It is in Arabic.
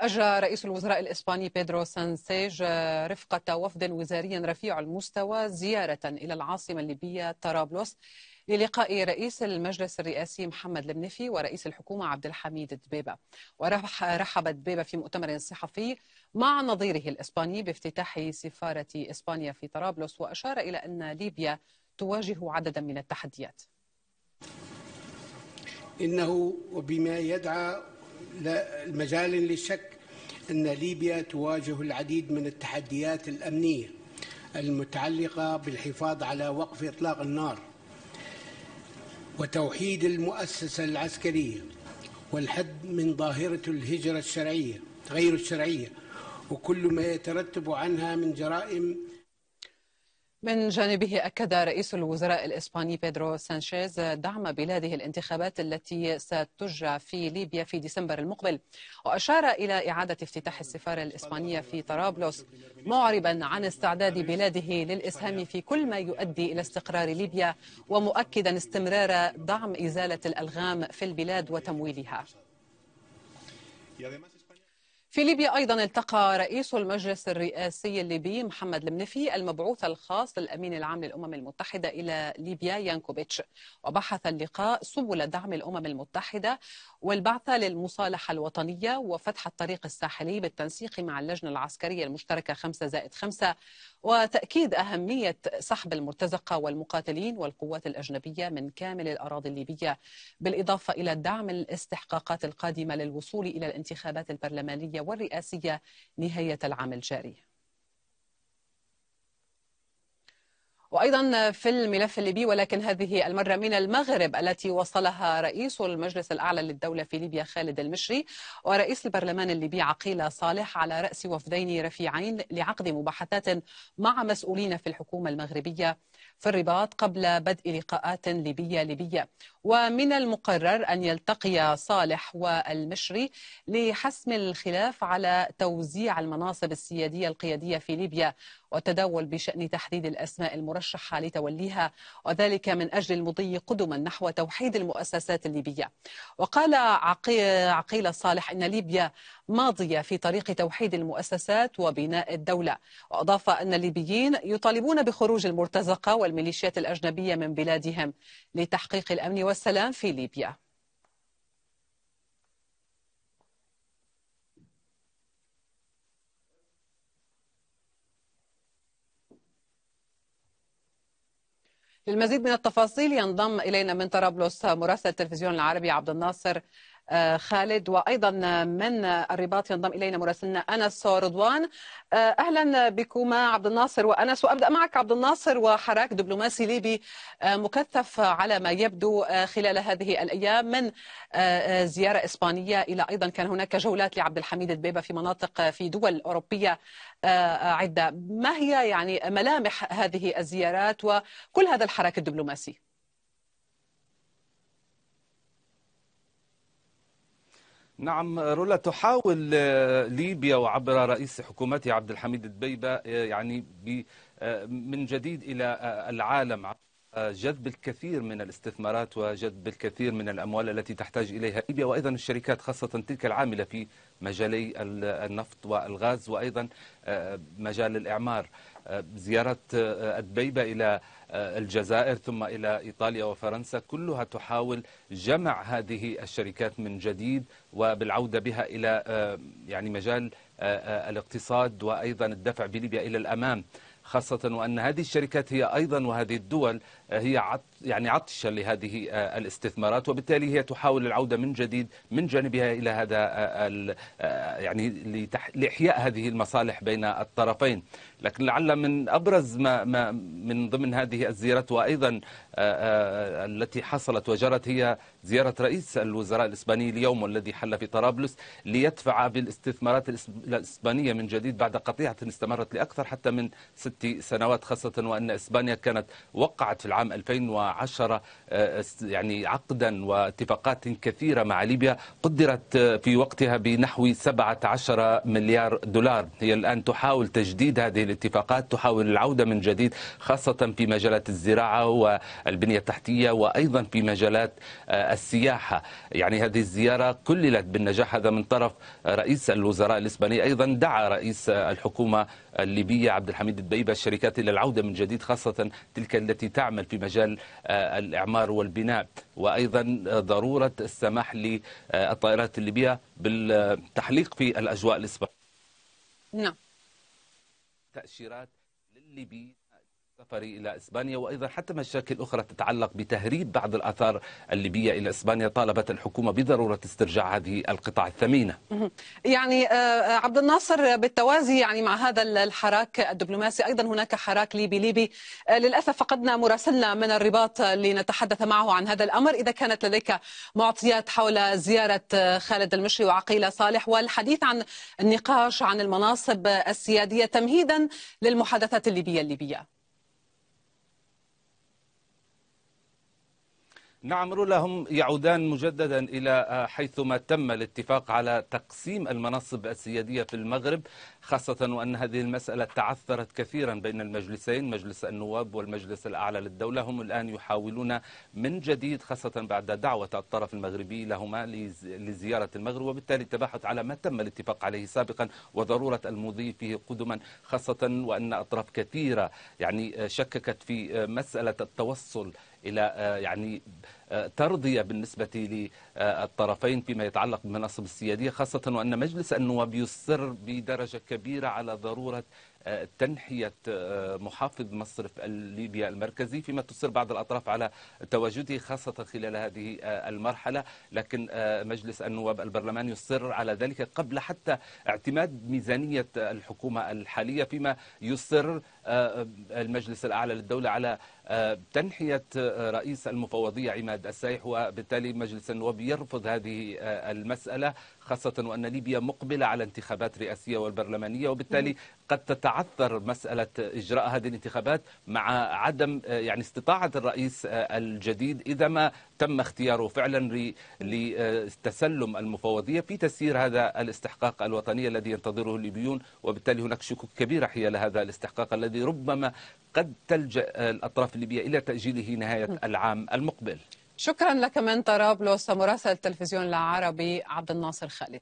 أجرى رئيس الوزراء الإسباني بيدرو سانسيج رفقة وفد وزاري رفيع المستوى زيارة إلى العاصمة الليبية طرابلس للقاء رئيس المجلس الرئاسي محمد المنفي ورئيس الحكومة عبد الحميد دبيبة ورحب دبيبة في مؤتمر صحفي مع نظيره الإسباني بافتتاح سفارة إسبانيا في طرابلس وأشار إلى أن ليبيا تواجه عددا من التحديات إنه وبما يدعى مجال للشك أن ليبيا تواجه العديد من التحديات الأمنية المتعلقة بالحفاظ على وقف إطلاق النار وتوحيد المؤسسة العسكرية والحد من ظاهرة الهجرة الشرعية غير الشرعية وكل ما يترتب عنها من جرائم من جانبه أكد رئيس الوزراء الإسباني بيدرو سانشيز دعم بلاده الانتخابات التي ستجرى في ليبيا في ديسمبر المقبل وأشار إلى إعادة افتتاح السفارة الإسبانية في طرابلس معربا عن استعداد بلاده للإسهام في كل ما يؤدي إلى استقرار ليبيا ومؤكدا استمرار دعم إزالة الألغام في البلاد وتمويلها في ليبيا أيضا التقى رئيس المجلس الرئاسي الليبي محمد المنفي المبعوث الخاص للأمين العام للأمم المتحدة إلى ليبيا يانكوفيتش وبحث اللقاء سبل دعم الأمم المتحدة والبعثة للمصالحة الوطنية وفتح الطريق الساحلي بالتنسيق مع اللجنة العسكرية المشتركة 5 زائد 5 وتأكيد أهمية سحب المرتزقة والمقاتلين والقوات الأجنبية من كامل الأراضي الليبية بالإضافة إلى دعم الاستحقاقات القادمة للوصول إلى الانتخابات البرلمانية والرئاسية نهاية العام الجاري وأيضا في الملف الليبي ولكن هذه المرة من المغرب التي وصلها رئيس المجلس الأعلى للدولة في ليبيا خالد المشري ورئيس البرلمان الليبي عقيلة صالح على رأس وفدين رفيعين لعقد مباحثات مع مسؤولين في الحكومة المغربية في الرباط قبل بدء لقاءات ليبية ليبية ومن المقرر أن يلتقي صالح والمشري لحسم الخلاف على توزيع المناصب السيادية القيادية في ليبيا والتداول بشأن تحديد الأسماء المرتبة المرشحة لتوليها وذلك من أجل المضي قدما نحو توحيد المؤسسات الليبية وقال عقيل صالح أن ليبيا ماضية في طريق توحيد المؤسسات وبناء الدولة وأضاف أن الليبيين يطالبون بخروج المرتزقة والميليشيات الأجنبية من بلادهم لتحقيق الأمن والسلام في ليبيا للمزيد من التفاصيل ينضم إلينا من طرابلس مراسل التلفزيون العربي عبد الناصر آه، خالد وايضا من الرباط ينضم الينا مراسلنا انس رضوان آه، اهلا بكما عبد الناصر وانس وابدا معك عبد الناصر وحراك دبلوماسي ليبي آه، مكثف على ما يبدو خلال هذه الايام من زياره اسبانيه الى ايضا كان هناك جولات لعبد الحميد البيبه في مناطق في دول اوروبيه عده ما هي يعني ملامح هذه الزيارات وكل هذا الحراك الدبلوماسي نعم رولا تحاول آه، ليبيا وعبر رئيس حكومتها عبد الحميد دبيبه آه، يعني آه، من جديد إلى العالم جذب الكثير من الاستثمارات وجذب الكثير من الأموال التي تحتاج إليها ليبيا وأيضا الشركات خاصة تلك العاملة في مجالي النفط والغاز وأيضا آه، مجال الإعمار آه، زيارة الدبيبه آه، إلى الجزائر ثم إلى إيطاليا وفرنسا كلها تحاول جمع هذه الشركات من جديد وبالعودة بها إلى يعني مجال الاقتصاد وأيضا الدفع بليبيا إلى الأمام خاصة وأن هذه الشركات هي أيضا وهذه الدول هي يعني عطشة لهذه آه، الاستثمارات وبالتالي هي تحاول العودة من جديد من جانبها إلى هذا آه، آه، يعني لإحياء هذه المصالح بين الطرفين لكن لعل من أبرز ما, ما من ضمن هذه الزيارات وأيضا التي حصلت وجرت هي زيارة رئيس الوزراء الإسباني اليوم والذي حل في طرابلس ليدفع بالاستثمارات الإسبانية من جديد بعد قطيعة استمرت لأكثر حتى من ست سنوات خاصة وأن إسبانيا كانت وقعت في العالم عام 2010 آه، يعني عقدا واتفاقات كثيرة مع ليبيا قدرت آه، في وقتها بنحو 17 مليار دولار هي الآن تحاول تجديد هذه الاتفاقات تحاول العودة من جديد خاصة في مجالات الزراعة والبنية التحتية وأيضا في مجالات آه، السياحة يعني هذه الزيارة كللت بالنجاح هذا من طرف رئيس الوزراء الإسباني أيضا دعا رئيس الحكومة الليبية عبد الحميد الدبيبة الشركات إلى العودة من جديد خاصة تلك التي تعمل في مجال آه، الإعمار والبناء وأيضا آه، ضرورة السماح للطائرات الليبية بالتحليق في الأجواء الإسبانية نعم تأشيرات للليبي سفري إلى إسبانيا وأيضا حتى مشاكل أخرى تتعلق بتهريب بعض الآثار الليبية إلى إسبانيا طالبت الحكومة بضرورة استرجاع هذه القطع الثمينة يعني آه، عبد الناصر بالتوازي يعني مع هذا الحراك الدبلوماسي أيضا هناك حراك ليبي ليبي آه، للأسف فقدنا مراسلنا من الرباط لنتحدث معه عن هذا الأمر إذا كانت لديك معطيات حول زيارة آه، خالد المشري وعقيلة صالح والحديث عن النقاش عن المناصب السيادية تمهيدا للمحادثات الليبية الليبية نعم لهم يعودان مجددا إلى آه، حيثما تم الاتفاق على تقسيم المناصب السيادية في المغرب خاصة وأن هذه المسألة تعثرت كثيرا بين المجلسين مجلس النواب والمجلس الأعلى للدولة هم الآن يحاولون من جديد خاصة بعد دعوة الطرف المغربي لهما لزيارة المغرب وبالتالي التباحث على ما تم الاتفاق عليه سابقا وضرورة المضي فيه قدما خاصة وأن أطراف كثيرة يعني آه، شككت في آه، مسألة التوصل إلى آه، يعني آه، ترضية بالنسبة للطرفين فيما يتعلق بالمناصب السيادية خاصة وأن مجلس النواب يصر بدرجة كبيرة على ضرورة تنحية آه، محافظ مصرف ليبيا المركزي فيما تصر بعض الأطراف على تواجده خاصة خلال هذه آه، المرحلة لكن آه، مجلس النواب البرلمان يصر على ذلك قبل حتى اعتماد ميزانية الحكومة الحالية فيما يصر المجلس الأعلى للدولة على تنحية رئيس المفوضية عماد السايح وبالتالي مجلس النواب يرفض هذه المسألة خاصة وأن ليبيا مقبلة على انتخابات رئاسية والبرلمانية وبالتالي قد تتعثر مسألة إجراء هذه الانتخابات مع عدم يعني استطاعة الرئيس الجديد إذا ما تم اختياره فعلا لتسلم المفوضية في تسيير هذا الاستحقاق الوطني الذي ينتظره الليبيون وبالتالي هناك شكوك كبيرة حيال هذا الاستحقاق الذي ربما قد تلجأ الأطراف الليبية إلى تأجيله نهاية العام المقبل شكرا لك من طرابلس مراسل التلفزيون العربي عبد الناصر خالد